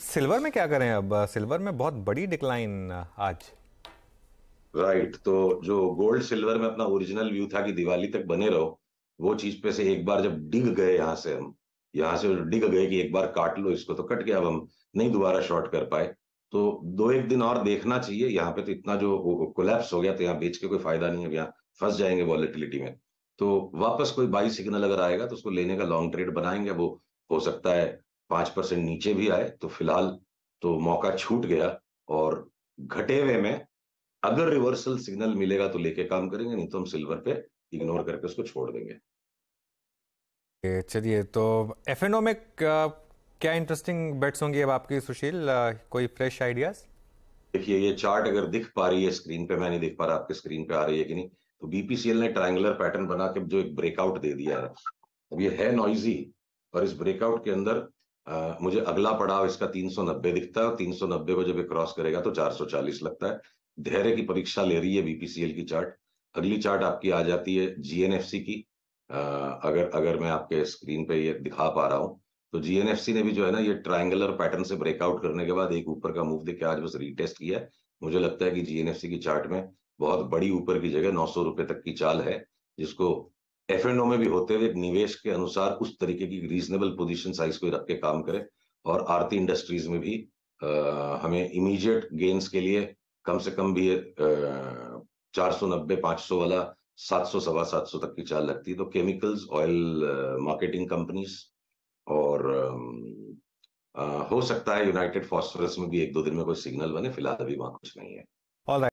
silver में क्या करें अब सिल्वर में बहुत बड़ी डिक्लाइन आज राइट right, तो जो गोल्ड सिल्वर में अपना ओरिजिनल व्यू था कि दिवाली तक बने रहो वो चीज पे से एक बार जब डिग गए यहाँ से हम यहाँ से डिग गए कि एक बार काट लो इसको तो कट गया अब हम नहीं दोबारा शॉर्ट कर पाए तो दो एक दिन और देखना चाहिए यहाँ पे तो इतना जो कोलैप्स हो गया तो यहाँ बेच के कोई फायदा नहीं है यहाँ फंस जाएंगे वॉलिटिलिटी में तो वापस कोई बाई सिग्नल अगर आएगा तो उसको लेने का लॉन्ग ट्रेड बनाएंगे वो हो सकता है पांच परसेंट नीचे भी आए तो फिलहाल तो मौका छूट गया और घटे हुए में अगर रिवर्सल सिग्नल मिलेगा तो लेके काम करेंगे नहीं तो हम सिल्वर पे इग्नोर करके उसको छोड़ देंगे चलिए तो एफ में क्या इंटरेस्टिंग बेट्स होंगी अब आपकी सुशील कोई फ्रेश आइडियाज देखिए ये चार्ट अगर दिख पा रही है स्क्रीन पे मैं नहीं देख पा रहा आपके स्क्रीन पे आ रही है कि नहीं तो बीपीसीएल ने ट्रायंगुलर पैटर्न बना के जो एक ब्रेकआउट दे दिया है अब ये है नॉइजी और इस ब्रेकआउट के अंदर मुझे अगला पड़ाव इसका 390 दिखता है और 390 को जब ये क्रॉस करेगा तो 440 लगता है धैर्य की परीक्षा ले रही है बीपीसीएल की चार्ट अगली चार्ट आपकी आ जाती है जीएनएफसी की आ, अगर अगर मैं आपके स्क्रीन पे ये दिखा पा रहा हूँ तो जीएनएफसी ने भी जो है ना ये ट्राइंगुलर पैटर्न से ब्रेकआउट करने के बाद एक ऊपर का मूव देके आज बस रीटेस्ट किया है मुझे लगता है कि जीएनएफसी की चार्ट में बहुत बड़ी ऊपर की जगह नौ सौ रुपए तक की चाल है जिसको एफ एंड ओ में भी होते हुए निवेश के अनुसार उस तरीके की रीजनेबल पोजिशन साइज को रख के काम करें और आरती इंडस्ट्रीज में भी आ, हमें इमीडिएट गेन्स के लिए कम से कम भी चार सौ नब्बे पांच सौ वाला सात सौ सवा सात सौ तक की चाल लगती है तो केमिकल्स ऑयल मार्केटिंग कंपनीज और आ, हो सकता है यूनाइटेड फॉस्फोरस में भी एक दो दिन में कोई सिग्नल बने फिलहाल अभी वहां कुछ नहीं है